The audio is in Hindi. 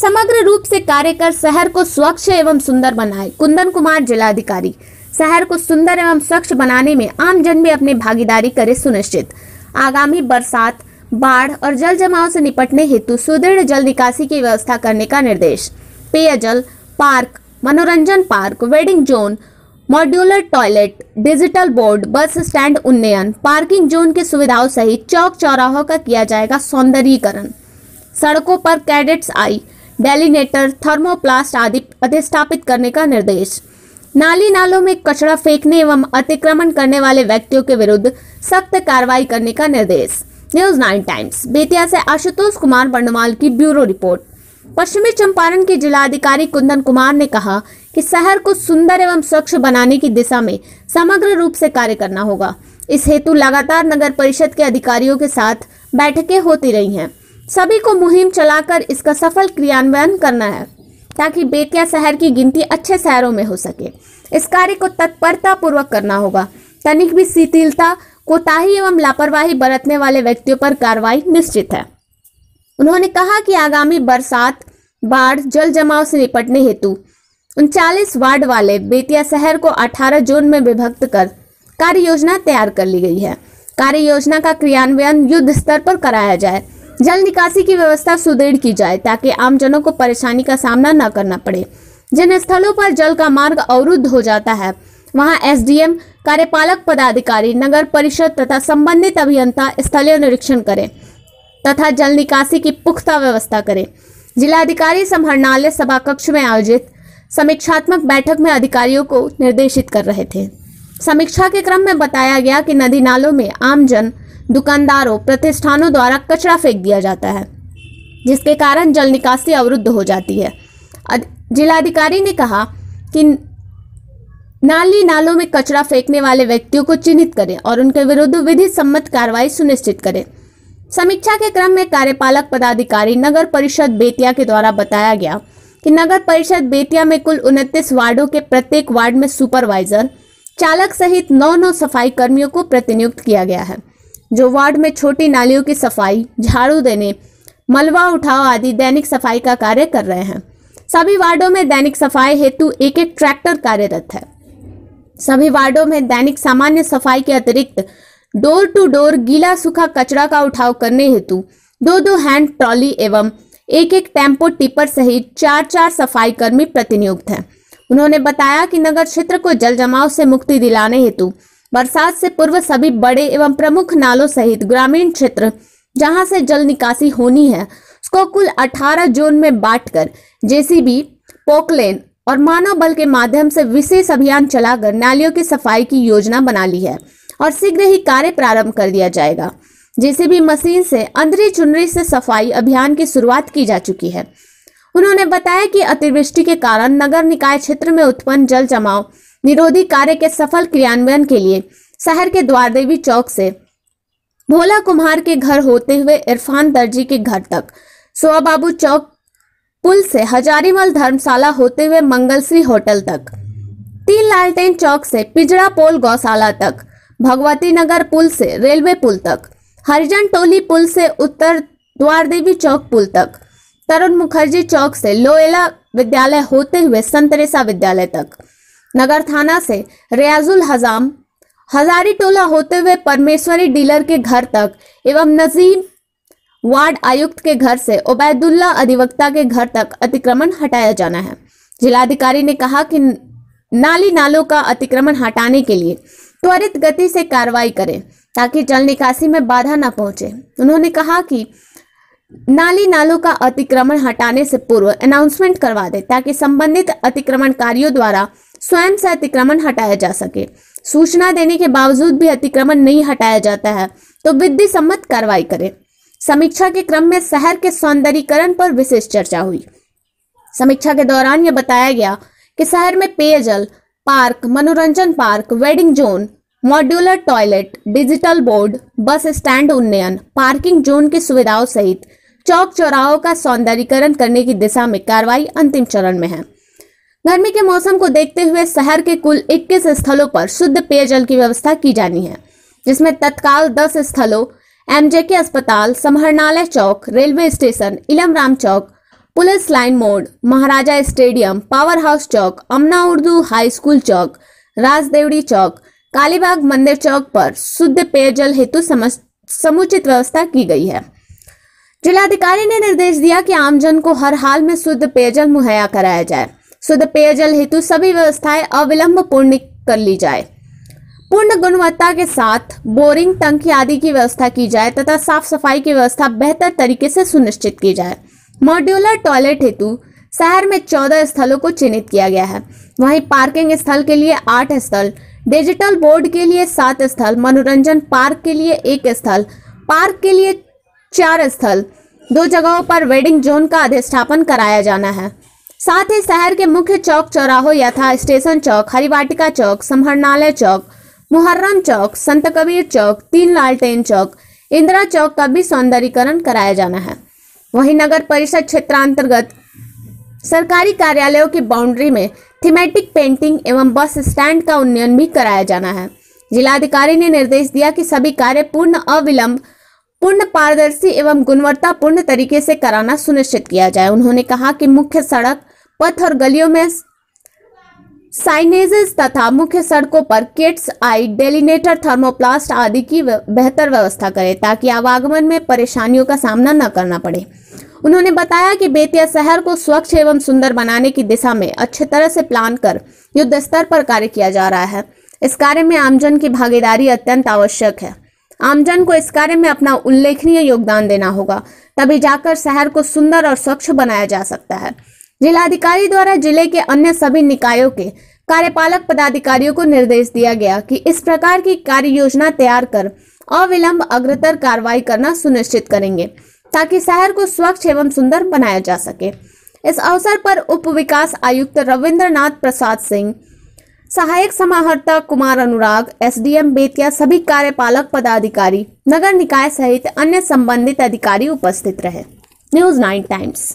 समग्र रूप से कार्य कर शहर को स्वच्छ एवं सुंदर बनाए कुंदन कुमार जिलाधिकारी शहर को सुंदर एवं स्वच्छ बनाने में आम जन भी अपनी भागीदारी करे सुनिश्चित आगामी बरसात बाढ़ और जल जमाव से निपटने हेतु सुदृढ़ जल निकासी की व्यवस्था करने का निर्देश पेयजल पार्क मनोरंजन park wedding zone modular toilet digital board bus stand उन्नयन पार्किंग जोन की सुविधाओं सहित चौक चौराहों का किया जाएगा सौंदर्यीकरण सड़कों पर कैडेट्स आई डेलीनेटर थर्मोप्लास्ट आदि अधिस्थापित करने का निर्देश नाली नालों में कचरा फेंकने एवं अतिक्रमण करने वाले व्यक्तियों के विरुद्ध सख्त कार्रवाई करने का निर्देश न्यूज नाइन टाइम्स बेतिया से आशुतोष कुमार बर्णवाल की ब्यूरो रिपोर्ट पश्चिमी चंपारण के जिलाधिकारी कुंदन कुमार ने कहा कि शहर को सुंदर एवं स्वच्छ बनाने की दिशा में समग्र रूप से कार्य करना होगा इस हेतु लगातार नगर परिषद के अधिकारियों के साथ बैठकें होती रही हैं सभी को मुहिम चलाकर इसका सफल क्रियान्वयन करना है ताकि बेतिया शहर की गिनती अच्छे शहरों में हो सके इस कार्य को तत्परता पूर्वक करना होगा तनिक भी शिथिलता कोताही एवं लापरवाही बरतने वाले व्यक्तियों पर कार्रवाई निश्चित है उन्होंने कहा कि आगामी बरसात बाढ़ जल जमाव से निपटने हेतु उनचालीस वार्ड वाले बेतिया शहर को 18 जून में विभक्त कर कार्य योजना तैयार कर ली गई है कार्य योजना का क्रियान्वयन युद्ध स्तर पर कराया जाए जल निकासी की व्यवस्था सुदृढ़ की जाए ताकि आमजनों को परेशानी का सामना न करना पड़े जिन स्थलों पर जल का मार्ग अवरुद्ध हो जाता है वहां एसडीएम कार्यपालक पदाधिकारी नगर परिषद तथा संबंधित अभियंता स्थलीय निरीक्षण करें तथा जल निकासी की पुख्ता व्यवस्था करें जिलाधिकारी समरणालय सभा कक्ष में आयोजित समीक्षात्मक बैठक में अधिकारियों को निर्देशित कर रहे थे समीक्षा के क्रम में बताया गया कि नदी नालों में आमजन दुकानदारों प्रतिष्ठानों द्वारा कचरा फेंक दिया जाता है जिसके कारण जल निकासी अवरुद्ध हो जाती है जिलाधिकारी ने कहा कि नाली नालों में कचरा फेंकने वाले व्यक्तियों को चिन्हित करें और उनके विरुद्ध विधि सम्मत कार्रवाई सुनिश्चित करें समीक्षा के क्रम में कार्यपालक पदाधिकारी नगर परिषद बेतिया के द्वारा बताया गया कि नगर परिषद बेतिया में कुल उनतीस वार्डों के प्रत्येक वार्ड में सुपरवाइजर चालक सहित नौ नौ सफाई कर्मियों को प्रतिनियुक्त किया गया है जो वार्ड में छोटी नालियों की सफाई झाड़ू देने मलबा उठाव आदि दैनिक सफाई का कार्य कर रहे हैं सभी वार्डों में दैनिक सफाई हेतु एक एक ट्रैक्टर कार्यरत है सभी वार्डों में दैनिक सामान्य सफाई के अतिरिक्त डोर टू डोर गीला सूखा कचरा का उठाव करने हेतु दो दो हैंड ट्रॉली एवं एक एक टेम्पो टिपर सहित चार चार सफाई कर्मी प्रतिनियुक्त हैं उन्होंने बताया कि नगर क्षेत्र को जल जमाव से मुक्ति दिलाने हेतु बरसात से पूर्व सभी बड़े एवं प्रमुख नालों सहित ग्रामीण क्षेत्र जहां से जल निकासी होनी है उसको कुल 18 जोन में बांटकर जेसीबी पोकलेन और मानव बल के माध्यम से विशेष अभियान चलाकर नालियों की सफाई की योजना बना ली है और शीघ्र ही कार्य प्रारंभ कर दिया जाएगा जेसीबी मशीन से अंदरी चुनरी से सफाई अभियान की शुरुआत की जा चुकी है उन्होंने बताया कि अतिवृष्टि के कारण नगर निकाय क्षेत्र में उत्पन्न जल जमाव निरोधी कार्य के सफल क्रियान्वयन के लिए शहर के द्वारदेवी चौक से भोला कुमार के घर होते हुए इरफान दर्जी के घर तक सोआ बाबू चौक पुल से हजारीमल धर्मशाला होते हुए मंगलश्री होटल तक तीन लालटेन चौक से पिजड़ा पोल गौशाला तक भगवती नगर पुल से रेलवे पुल तक हरिजन टोली पुल से उत्तर द्वारदेवी चौक पुल तक तरुण मुखर्जी चौक से लोयला विद्यालय होते हुए संतरेसा विद्यालय तक नगर थाना से रियाजुल हजाम हजारी टोला होते हुए परमेश्वरी डीलर के घर तक एवं नजीम वार्ड आयुक्त के घर से उबैदुल्ला अधिवक्ता के घर तक अतिक्रमण हटाया जाना है जिलाधिकारी ने कहा कि नाली नालों का अतिक्रमण हटाने के लिए त्वरित गति से कार्रवाई करें ताकि जल निकासी में बाधा न पहुंचे उन्होंने कहा कि नाली नालों का अतिक्रमण हटाने से पूर्व अनाउंसमेंट करवा दें ताकि संबंधित अतिक्रमणकारियों द्वारा स्वयं से अतिक्रमण हटाया जा सके सूचना देने के बावजूद भी अतिक्रमण नहीं हटाया जाता है तो विधि सम्मत कार्रवाई करें समीक्षा के क्रम में शहर के सौंदर्यीकरण पर विशेष चर्चा हुई समीक्षा के दौरान यह बताया गया कि शहर में पेयजल पार्क मनोरंजन park wedding zone modular toilet digital board bus stand उन्नयन पार्किंग जोन की सुविधाओं सहित चौक चौराहों का सौंदर्यीकरण करने की दिशा में कार्रवाई अंतिम चरण में है गर्मी के मौसम को देखते हुए शहर के कुल 21 स्थलों पर शुद्ध पेयजल की व्यवस्था की जानी है जिसमें तत्काल 10 स्थलों एमजेके अस्पताल समहरणालय चौक रेलवे स्टेशन इलमराम चौक पुलिस लाइन मोड महाराजा स्टेडियम पावर हाउस चौक अमना उर्दू हाई स्कूल चौक राजदेवड़ी चौक कालीबाग मंदिर चौक पर शुद्ध पेयजल हेतु समुचित व्यवस्था की गई है जिलाधिकारी ने निर्देश दिया कि आमजन को हर हाल में शुद्ध पेयजल मुहैया कराया जाए शुद्ध पेयजल हेतु सभी व्यवस्थाएं अविलंब पूर्ण कर ली जाए पूर्ण गुणवत्ता के साथ बोरिंग टंकी आदि की व्यवस्था की जाए तथा साफ सफाई की व्यवस्था बेहतर तरीके से सुनिश्चित की जाए मॉड्यूलर टॉयलेट हेतु शहर में चौदह स्थलों को चिन्हित किया गया है वहीं पार्किंग स्थल के लिए आठ स्थल डिजिटल बोर्ड के लिए सात स्थल मनोरंजन पार्क के लिए एक स्थल पार्क के लिए चार स्थल दो जगहों पर वेडिंग जोन का अधिष्ठापन कराया जाना है साथ ही शहर के मुख्य चौक चौराहों यथा स्टेशन चौक हरिवाटिका चौक समरणालय चौक मुहर्रम चौक संत कबीर चौक तीन लालटेन चौक इंदिरा चौक का भी सौंदर्यकरण कराया जाना है वहीं नगर परिषद क्षेत्रांतर्गत सरकारी कार्यालयों की बाउंड्री में थीमेटिक पेंटिंग एवं बस स्टैंड का उन्नयन भी कराया जाना है जिलाधिकारी ने निर्देश दिया कि सभी कार्य पूर्ण अविलंब पूर्ण पारदर्शी एवं गुणवत्तापूर्ण तरीके से कराना सुनिश्चित किया जाए उन्होंने कहा कि मुख्य सड़क पथ और गलियों में साइनेजेस तथा मुख्य सड़कों पर किट्स आई डेलिनेटर थर्मोप्लास्ट आदि की बेहतर व्यवस्था करें ताकि आवागमन में परेशानियों का सामना न करना पड़े उन्होंने बताया कि बेतिया शहर को स्वच्छ एवं सुंदर बनाने की दिशा में अच्छे तरह से प्लान कर युद्ध स्तर पर कार्य किया जा रहा है इस कार्य में आमजन की भागीदारी अत्यंत आवश्यक है आमजन को इस कार्य में अपना उल्लेखनीय योगदान देना होगा तभी जाकर शहर को सुंदर और स्वच्छ बनाया जा सकता है जिलाधिकारी द्वारा जिले के अन्य सभी निकायों के कार्यपालक पदाधिकारियों को निर्देश दिया गया कि इस प्रकार की कार्य योजना तैयार कर अविलंब अग्रतर कार्रवाई करना सुनिश्चित करेंगे ताकि शहर को स्वच्छ एवं सुंदर बनाया जा सके इस अवसर पर उप विकास आयुक्त रविन्द्र प्रसाद सिंह सहायक समाहर्ता कुमार अनुराग एसडीएम बेतिया सभी कार्यपालक पदाधिकारी नगर निकाय सहित अन्य संबंधित अधिकारी उपस्थित रहे न्यूज नाइन टाइम्स